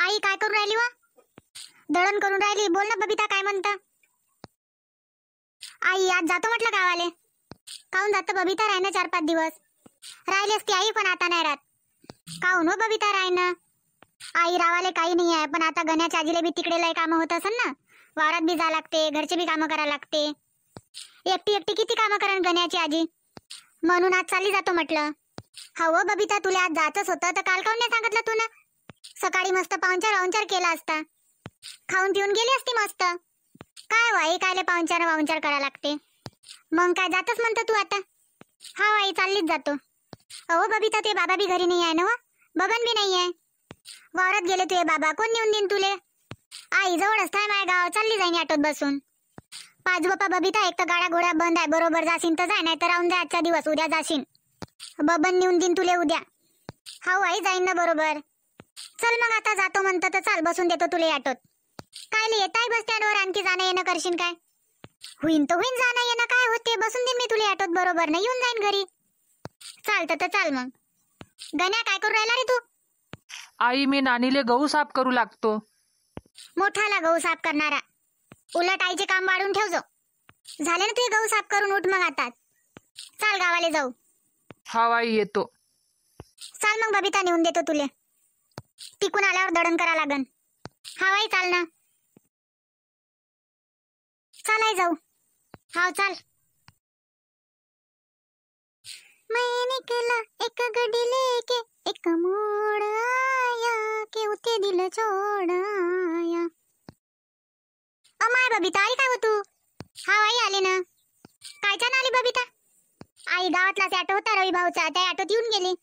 आई काय करून राहिली वा दळण करून राहिली बोल ना बबिता काय म्हणत आई आज जातो म्हटलं गावाले काहून जातो बबिता राही ना चार पाच दिवस राहिलेस की आई पण आता नाही राहत काहून हो बबिता राही ना आई रावाले काही नाही आहे पण आता गण्याच्या आजीला बी तिकडे लय कामं होत असेल ना वावरात बी जा लागते घरचे बी कामं करा लागते एकटी एकटी किती कामं करण गण्याची आजी म्हणून आज चालली जातो म्हटलं हो बबिता तुला आज जातच होतं तर काल काऊन नाही सांगितलं तुला सकाळी मस्त पाहुणचार वाहुणचार केला असता खाऊन पिऊन गेली असती मस्त काय वाई हो कायले पाहुणचार वाहुणचार करा लागते मग काय जातच म्हणतो तू आता हा वाई हो चाललीच जातो अहो बबिता ते बाबा बी घरी नाही आहे ना हो? बबन बी नाही आहे वावरात गेले तुझे बाबा कोण नेऊन देईन तुले आई जवळ असताय माय गाव चालली जाईन ऑटोत बसून पाच बापा बबिता एक तर गाडा घोडा बंद आहे बरोबर जाशीन तर जाय नाही तर राहून जा आजचा दिवस उद्या जाशीन बबन नेऊन देईन तुले उद्या हा आई जाईन ना बरोबर चल मग आता जातो म्हणतो तर चाल बसून देतो तुला ऑटोत काय येत आहे बस स्टँडवर आणखी जाणं येणं करशील काय होईन तर होईन जाणं येणं काय होते बसून दे मी तुला ऑटोत बरोबर ना येऊन जाईन घरी चालतं तर चाल मग गण्या काय करू राहिला रे तू आई मी नानीले गहू साफ करू लागतो मोठाला गहू साफ करणारा उलट आईचे काम वाढून ठेवजो झाले ना तुझे गहू साफ करून उठ मग आता चाल गावाला जाऊ हा आई येतो चाल मग बबिता नेऊन देतो तुले तिकून आल्यावर दडण करा लागन हवाई चाल ना चालाय जाऊ हाव चाल मैंने केला एक गडी लेके एक मोड आया के उते दिल छोड आया अमाय बबिता आली काय हो तू हवाई आली ना कायच्या आली बबीता आई गावातलाच ऑटो होता रवी भाऊचा त्या ऑटोत येऊन गेली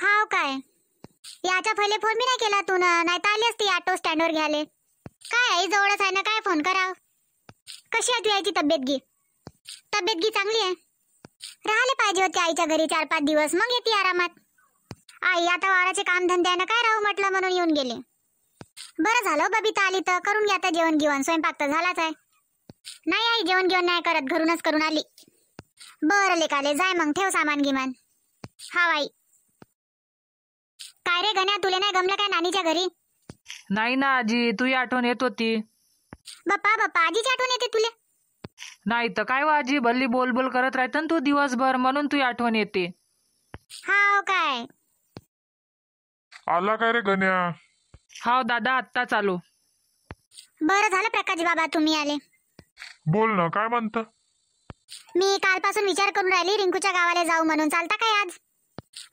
हाव काय याचा फले फोन मी नाही केला तू नाही आली असती ऑटो स्टँडवर घ्याले काय आहे जवळच आहे ना काय फोन कराव कशी आहे तू यायची तब्येत गी तब्येत गी चांगली आहे राहिले पाहिजे होते आईच्या घरी चार पाच दिवस मग येते आरामात आई आता वाराचे काम धंदे आहे ना काय राहू म्हटलं म्हणून येऊन गेले बरं झालं हो बबिता आली तर करून घ्या आता जेवण गिवण स्वयंपाक तर झालाच आहे नाही आई जेवण घेऊन नाही करत घरूनच करून आली बरं लेकाले जाय मग ठेव सामान गिमान हा आई काय रे गण्या तुला नाही गमलं काय नानीच्या घरी नाही ना आजी तुझी आठवण येत होती बापा बापा आजीची आठवण येते तुला नाही तर काय वाजी आजी भल्ली बोल बोल करत राहत तू दिवसभर म्हणून तुझी आठवण येते हाव काय आला काय रे गण्या हाव दादा आत्ता चालू बरं झालं प्रकाश बाबा तुम्ही आले बोल ना काय म्हणत मी कालपासून विचार करून राहिली रिंकूच्या गावाला जाऊ म्हणून चालता काय आज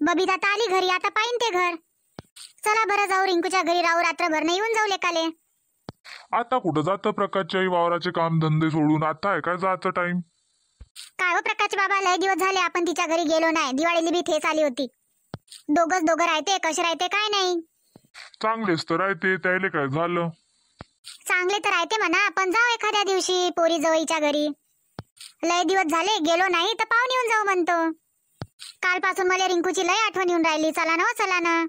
बबी तर आली घरी आता पाहिन ते घर चला बरं जाऊ रिंकूच्या घरी राहू रात्रभर नाही येऊन जाऊ लेकाले आता कुठं जात प्रकाशच्या वावराचे काम धंदे सोडून आता आहे काय जायचं टाइम काय हो प्रकाश बाबा लय दिवस झाले आपण तिच्या घरी गेलो नाही दिवाळीली बी थेच आली होती दोघच दोघं राहते कसे राहते काय नाही चांगलेच तर राहते त्याले काय झालं चांगले तर राहते म्हणा आपण जाऊ एखाद्या दिवशी पोरी जवळच्या घरी लय दिवस झाले गेलो नाही तर पाहून येऊन जाऊ म्हणतो कालपासून मला रिंकूची लय आठवण येऊन राहिली चला ना हो, चला ना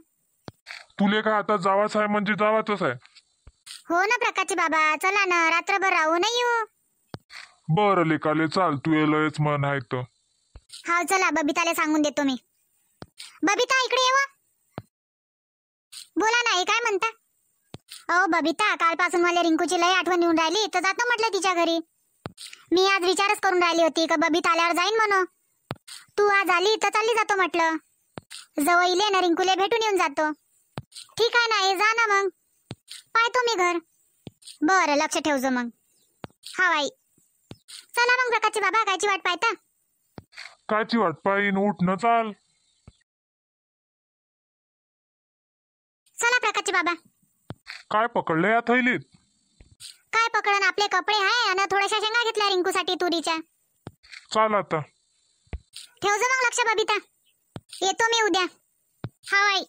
तुले का आता जावाच आहे म्हणजे जावाच आहे हो ना प्रकाशी बाबा चला ना रात्रभर राहू नाही येऊ बरं लेकाले चाल तू ये लयच मन आहे हा चला बबिताला सांगून देतो मी बबिता इकडे येवा बोला ना हे काय म्हणता अहो बबिता कालपासून मला रिंकूची लय आठवण येऊन राहिली तर जातो म्हटलं तिच्या घरी मी आज विचारच करून राहिली होती का बबिता आल्यावर जाईन म्हणून तू आज आली तर चालली जातो म्हटलं जवळ ना रिंकुले भेटून येऊन जातो ठीक आहे ना ये जा ना मग पाहतो मी घर बरं लक्ष ठेवज मग हा बाई चला मग प्रकाशचे बाबा कायची वाट पाहता कायची वाट पाहिन न चाल चला प्रकाशचे बाबा काय पकडलं या थैलीत काय पकडन आपले कपडे आहे आणि थोड्याशा शेंगा घेतल्या रिंकूसाठी तुरीच्या चाल आता ठेव जा मग लक्ष बबिता येतो मी उद्या हा आई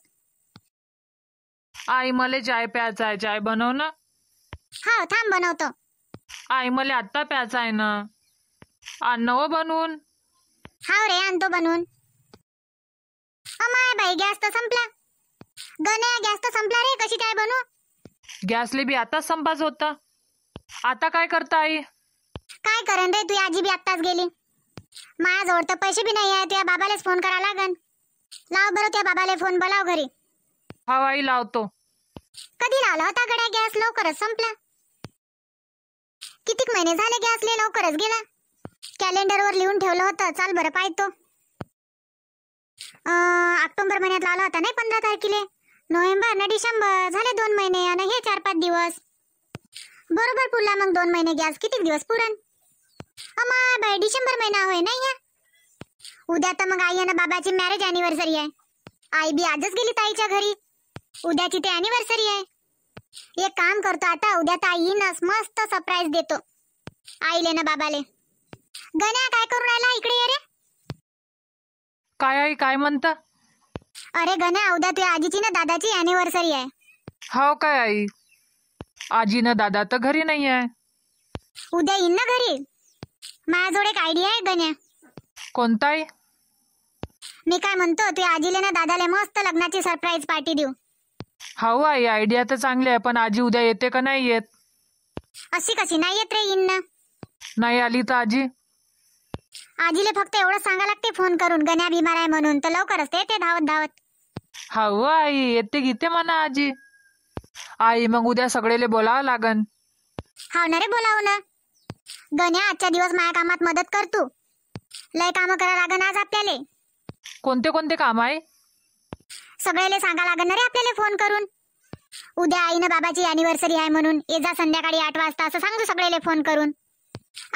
आई मले जाय प्यायचा आहे जाय बनव ना हा थांब बनवतो आई मले आत्ता प्यायचा आहे ना आण नव बनवून हा रे तो बनवून अमाय बाई गॅस तर संपला गण्या गॅस तर संपला रे कशी काय बनवू गॅसले बी आता संपाच होता आता काय करता आई काय करन रे तू आजी बी आत्ताच गेली माझ्याजवळ तर पैसे बी नाही आहे त्या बाबालाच फोन करा लागन लाव बरं त्या बाबाला फोन बोलाव घरी हवाई लावतो कधी लावला होता गड्या गॅस लवकरच संपला कितीक महिने झाले गॅस ले लवकरच गेला कॅलेंडरवर लिहून ठेवलं होतं चाल बरं पाहतो ऑक्टोबर महिन्यात लावला होता नाही पंधरा तारखेले नोव्हेंबर ना डिसेंबर झाले दोन महिने आणि हे चार पाच दिवस बरोबर पुरला मग दोन महिने गॅस किती दिवस पुरण अमा डिसेंबर महिना होय ना या उद्या तर मग आई बाबाची मॅरेज अॅनिव्हर्सरी आहे आई बी आजच गेली ताईच्या घरी उद्याची ते अॅनिव्हर्सरी आहे एक काम करतो आता उद्या ताईनच मस्त सरप्राईज देतो आईले ना बाबाले गण्या काय करून राहिला इकडे ये रे काय आई काय म्हणत अरे गण्या उद्या तुझ्या आजीची ना दादाची अॅनिव्हर्सरी आहे हो काय आई आजी ना दादा तर घरी नाही आहे उद्या येईन ना घरी माझ्याजवळ एक आयडिया आहे गण्या कोणता मी काय म्हणतो तू आजीले ना दादाले मस्त लग्नाची सरप्राईज पार्टी देऊ हाऊ आई आयडिया तर चांगली आहे पण आजी उद्या येते का नाही येत अशी कशी नाही येत रे येईन नाही आली तर आजी आजीले फक्त एवढं सांगा लागते फोन करून गण्या बिमार आहे म्हणून तर लवकरच येते धावत धावत हाऊ आई येते घेते म्हणा आजी आई मग उद्या सगळेले बोलावं लागन हाव ना रे बोलावू ना गण्या आजच्या दिवस माझ्या कामात मदत कर तू लय काम करा लागण आज आपल्याला कोणते कोणते काम आहे सगळ्याला सांगा लागणार रे आपल्याला फोन करून उद्या आईनं बाबाची अॅनिव्हर्सरी आहे म्हणून ये जा संध्याकाळी आठ वाजता असं सांगू सगळ्याला फोन करून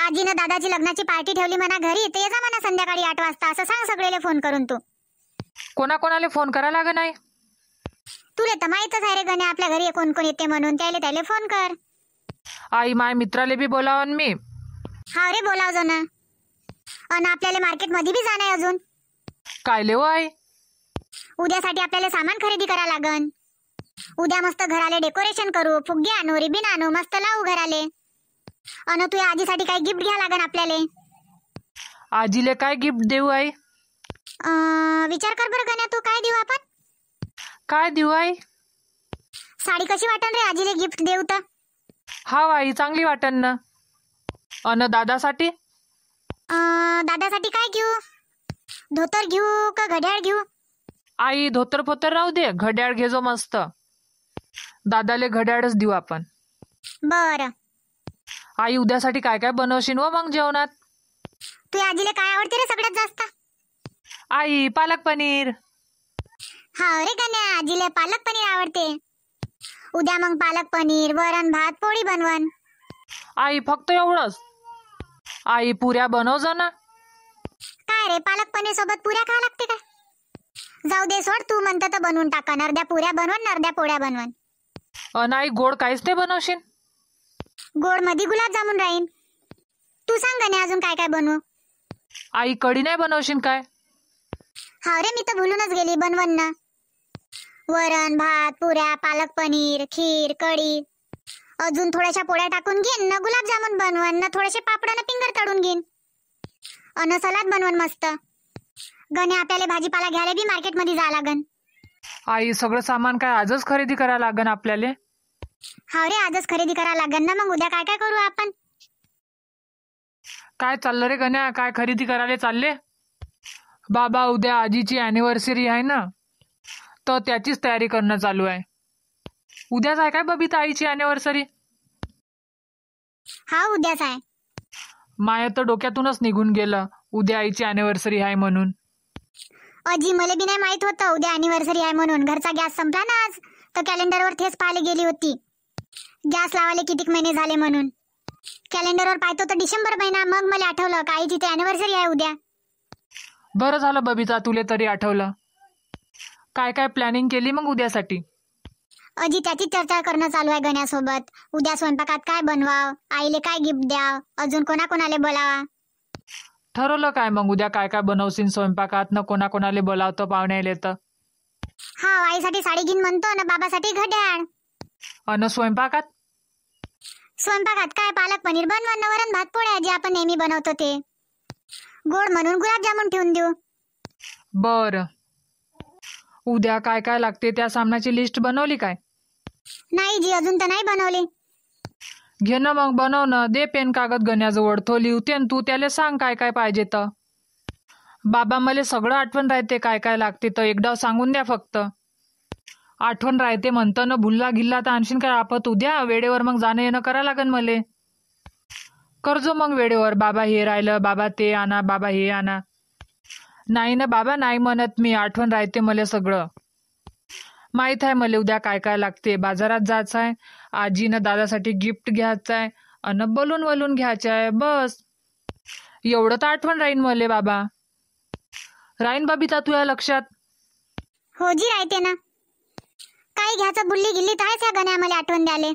आजीनं दादाची लग्नाची पार्टी ठेवली म्हणा घरी ते जा म्हणा संध्याकाळी आठ वाजता असं सांग सगळ्याला फोन करून तू कोणाकोणाला फोन करा लागण आहे तुला तर माहितच आहे रे गण्या आपल्या घरी कोण कोण येते म्हणून त्याला त्याला फोन कर आई माय मित्राले बी मी हा रे बोलाव जाणं अन आपल्याला मार्केट मध्ये बी जाणं अजून काय लेव आई उद्यासाठी आपल्याला सामान खरेदी करा लागन उद्या मस्त घराले डेकोरेशन करू फुगे आणू रिबीन आणू मस्त लावू घराले अन तुझ्या आजीसाठी काय गिफ्ट घ्या लागन आपल्याला आजीले काय गिफ्ट देऊ आई विचार कर बरं गण्या तू काय देऊ आपण काय देऊ आई साडी कशी वाटन रे आजीले गिफ्ट देऊ तर हा आई चांगली वाटन ना अन दादासाठी दादासाठी काय घेऊ धोतर घेऊ का घड्याळ घेऊ आई धोतर फोतर राहू दे घड्याळ घेजो मस्त दादाले घड्याळच देऊ आपण बर आई उद्यासाठी काय काय बनवशील व हो मग जेवणात तू आजीला काय आवडते रे सगळ्यात जास्त आई पालक पनीर हा रे गण्या आजीला पालक पनीर आवडते उद्या मग पालक पनीर वरण भात पोळी बनवन आई फक्त एवढंच आई पुऱ्या बनव काय रे पालक पनीर सोबत पुऱ्या खा लागते का जाऊ दे सोड तू म्हणत बनवून टाका अर्ध्या पुऱ्या बनवण अर्ध्या पोळ्या बनवण नाही गोड काहीच ते बनवशील गोड मध्ये गुलाब जामून राहीन तू सांग ना अजून काय काय बनवू आई कडी नाही बनवशील काय हा रे मी तर भुलूनच गेली बनवण ना वरण भात पुऱ्या पालक पनीर खीर कढी अजून थोड्याशा पोळ्या टाकून घेईन ना गुलाबजामुन बनवन ना थोडेसे पापड ना पिंगर तळून घेईन अन सलाद बनवन मस्त गणे आपल्याला भाजीपाला घ्यायला बी मध्ये जा लागन आई सगळं सामान काय आजच खरेदी करा लागन आपल्याला हा रे आजच खरेदी करा लागन ना मग उद्या काय काय करू आपण काय चाललं रे गण्या काय खरेदी करायला चालले बाबा उद्या आजीची अॅनिव्हर्सरी आहे ना तर त्याचीच तयारी करणं चालू आहे उद्याच आहे काय बबीता आईची ॲनिव्हर्सरी हा उद्याच आहे माया तर डोक्यातूनच निघून गेलं उद्या आईची अॅनिव्हर्सरी आहे म्हणून अजी मला बी नाही माहित होतं उद्या ॲनिव्हर्सरी आहे म्हणून घरचा गॅस संपला ना आज तर कॅलेंडरवर थेच पाहायला गेली होती गॅस लावायला किती महिने झाले म्हणून कॅलेंडरवर पाहतो तर डिसेंबर महिना मग मला आठवलं का आईची ते आहे उद्या बरं झालं बबीता तुले तरी आठवलं काय काय प्लॅनिंग केली मग उद्यासाठी अजी त्याची चर्चा करणं चालू आहे गण्यासोबत उद्या स्वयंपाकात काय बनवाव आईले काय गिफ्ट द्याव अजून कोणाकोणाले बोलावा ठरवलं काय मग उद्या काय काय बनवशील स्वयंपाकात न कोणाकोणाले बोलावतो पाहुण्याले तर हा आईसाठी साडी घेऊन म्हणतो ना बाबासाठी घड्याळ अन स्वयंपाकात स्वयंपाकात काय पालक पनीर बनवा नवरण भात पोळ्या जे आपण नेहमी बनवतो ते गोड म्हणून गुलाबजामुन ठेवून देऊ बरं उद्या काय काय लागते त्या सामनाची लिस्ट बनवली काय नाही जी अजून तर नाही बनवली घे ना मग बनव ना दे पेन कागद गण्याजवळ तो लिहते तू त्याला सांग काय काय पाहिजे तर बाबा मला सगळं आठवण राहते काय काय लागते तर एकदा सांगून द्या फक्त आठवण राहते म्हणत ना भुल्ला गिल्ला तर आणशीन काय आपत उद्या वेळेवर मग जाणं येणं करा लागन मले करजो मग वेळेवर बाबा हे राहिलं बाबा ते आणा बाबा हे आणा नाही ना बाबा नाही म्हणत मी आठवण राहते मला सगळं माहीत आहे मला उद्या काय काय लागते बाजारात जायचं आहे आजीनं दादासाठी गिफ्ट घ्यायचं आहे अन बलून वलून घ्यायचं आहे बस एवढं तर आठवण राहीन मले बाबा राहीन बाबीता तुझ्या लक्षात हो जी राहते ना काय घ्यायचं बुल्ली गिल्ली तर गण्या आठवण द्याले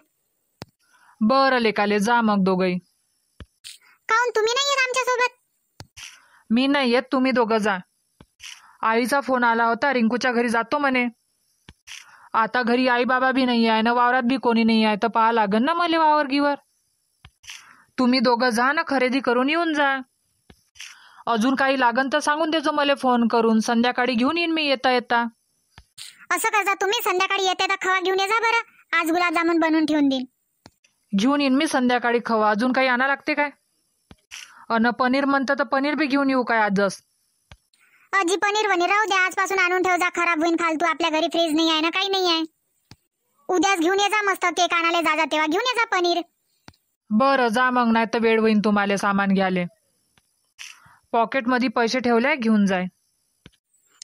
बरं लेकाले जा मग दोघ काऊन तुम्ही नाही आमच्या सोबत मी नाही येत तुम्ही दोघं जा आईचा फोन आला होता रिंकूच्या घरी जातो म्हणे आता घरी आई बाबा बी नाही आहे ना वावरात बी कोणी नाही आहे तर पहा लागन ना मला वावर गिवर तुम्ही दोघं जा ना खरेदी करून येऊन जा अजून काही लागन तर सांगून देजो मला फोन करून संध्याकाळी घेऊन येईन मी येता येता असं करता तुम्ही संध्याकाळी येते तर खवा घेऊन ये जा बरं आज जामून बनवून ठेवून देईन घेऊन येईन मी संध्याकाळी खवा अजून काही आणा लागते काय अन पनीर म्हणतं तर पनीर बी घेऊन येऊ काय आजच अजी पनीर वनीर राहू द्या आजपासून आणून ठेव जा खराब होईन फालतू आपल्या घरी फ्रीज नाही आहे ना काही नाही आहे उद्याच घेऊन ये जा मस्त केक आणायला जा तेव्हा घेऊन ये जा पनीर बरं जा मग नाही तर वेळ होईन तुम्हाला सामान घ्याले पॉकेट मध्ये पैसे ठेवले घेऊन जाय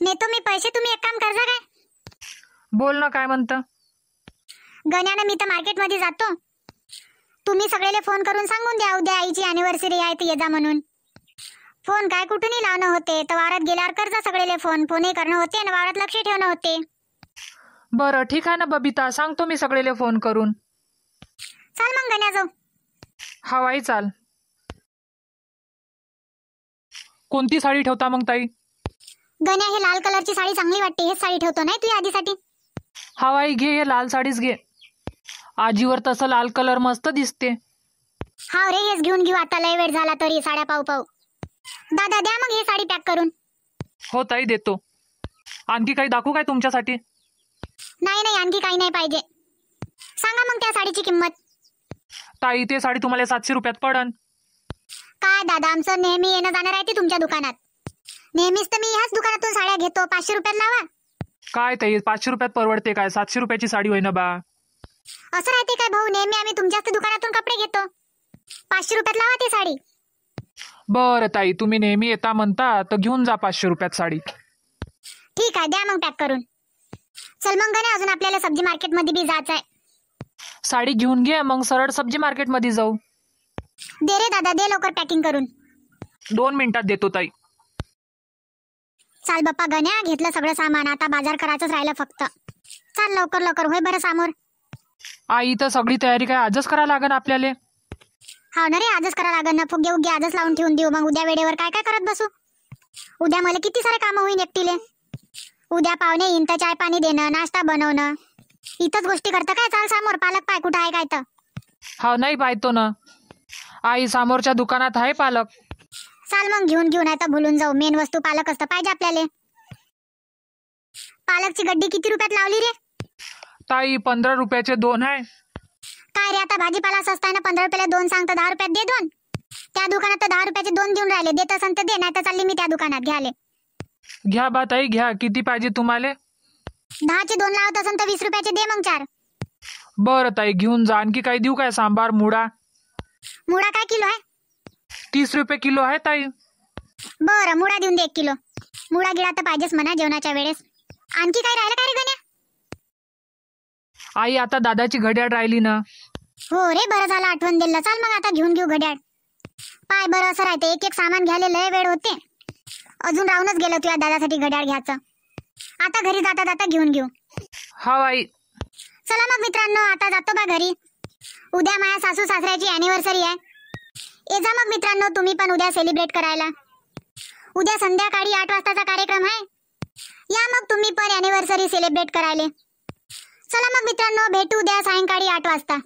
नेतो मी पैसे तुम्ही एक काम करजा काय बोल ना काय म्हणतं गण्यानं मी तर मार्केट मध्ये जातो तुम्ही सगळेले फोन करून सांगून द्या उद्या आईची अॅनिव्हर्सरी आहे ती येजा म्हणून फोन काय कुठूनही लावणं होते तर वारात गेल्यावर करजा सगळेले फोन फोनही करणं होते आणि वारात लक्ष ठेवणं होते बरं ठीक आहे ना बबिता सांगतो मी सगळेले फोन करून चल मग गण्याजो जाऊ हवाई चाल कोणती साडी ठेवता मग ताई गण्या हे लाल कलरची साडी चांगली वाटते हेच साडी ठेवतो नाही तू आधीसाठी हवाई घे हे लाल साडीच घे आजीवर तसं लाल कलर मस्त दिसते हा रे हेच घेऊन घेऊ आता लय वेळ झाला तरी साड्या पाव पाव दादा द्या मग हे साडी पॅक करून हो ताई देतो आणखी काही दाखवू काय तुमच्यासाठी नाही नाही आणखी काही नाही पाहिजे सांगा मग त्या साडीची किंमत ताई ते साडी तुम्हाला सातशे रुपयात पडन काय दादा आमचं नेहमी येणं जाणार आहे ते तुमच्या दुकानात नेहमीच तर मी ह्याच दुकानातून साड्या घेतो पाचशे रुपयात लावा काय ताई पाचशे रुपयात परवडते काय सातशे रुपयाची साडी होईना बा असं राहते काय भाऊ नेहमी आम्ही तुमच्याच दुकानातून कपडे घेतो पाचशे रुपयात लावा ती साडी बरं ताई तुम्ही नेहमी येता म्हणता तर घेऊन जा पाचशे रुपयात साडी ठीक आहे द्या मग पॅक करून चल मग गणे अजून आपल्याला सब्जी मार्केट मध्ये बी जायचं आहे साडी घेऊन घे मग सरळ सब्जी मध्ये जाऊ दे रे दादा दे लवकर पॅकिंग करून दोन मिनिटात देतो ताई चाल बाप्पा गण्या घेतलं सगळं सामान आता बाजार करायचंच राहिलं फक्त चाल लवकर लवकर होय बरं सामोर आई तर सगळी तयारी काय आजच करा लागेल आपल्याला हा ना रे आजच करा लागेल ना फुगे उगे आजच लावून ठेवून देऊ मग उद्या वेळेवर काय काय करत बसू उद्या मला किती सारे कामं होईन एकटीले उद्या पाहुणे येईन चाय पाणी देणं नाश्ता बनवणं इथंच गोष्टी करत काय चाल समोर पालक पाय कुठं आहे काय तर हा हो, नाही पाहतो ना आई समोरच्या दुकानात आहे पालक चाल मग घेऊन घेऊन आता भुलून जाऊ मेन वस्तू पालक असतं पाहिजे आपल्याला पालकची गड्डी किती रुपयात लावली रे ताई पंधरा रुपयाचे दोन आहे काय रे आता भाजीपाला स्वस्त आहे ना पंधरा रुपयाला दोन सांगता दहा रुपयात दे दोन त्या दुकानात तर दहा रुपयाचे दोन देऊन राहिले देत असन तर दे नाही तर चालली मी त्या दुकानात घ्याले घ्या बा ताई घ्या किती पाहिजे तुम्हाला दहाचे दोन लावत असन तर वीस रुपयाचे दे मग चार बरं ताई घेऊन जा आणखी काही देऊ काय सांबार मुडा मुळा काय किलो आहे तीस रुपये किलो आहे ताई बरं मुळा देऊन दे एक किलो मुळा गिळा तर पाहिजेच म्हणा जेवणाच्या वेळेस आणखी काय राहिलं काय रे गण्या आई आता दादाची घड्याळ राहिली ना हो रे बरं झालं आठवण दिलं चाल मग आता घेऊन घेऊ घड्याळ पाय बरं असं राहते एक एक सामान घ्यायला लय वेळ होते अजून राहूनच गेलो तुझ्या दादासाठी घड्याळ घ्यायचं आता घरी जाता जाता घेऊन घेऊ हा आई चला मग मित्रांनो आता जातो बा घरी उद्या माझ्या सासू सासऱ्याची अॅनिव्हर्सरी आहे ये जा मग मित्रांनो तुम्ही पण उद्या सेलिब्रेट करायला उद्या संध्याकाळी आठ वाजताचा कार्यक्रम आहे या मग तुम्ही पण अॅनिव्हर्सरी सेलिब्रेट करायला चला मग मित्रांनो भेटू द्या सायंकाळी आठ वाजता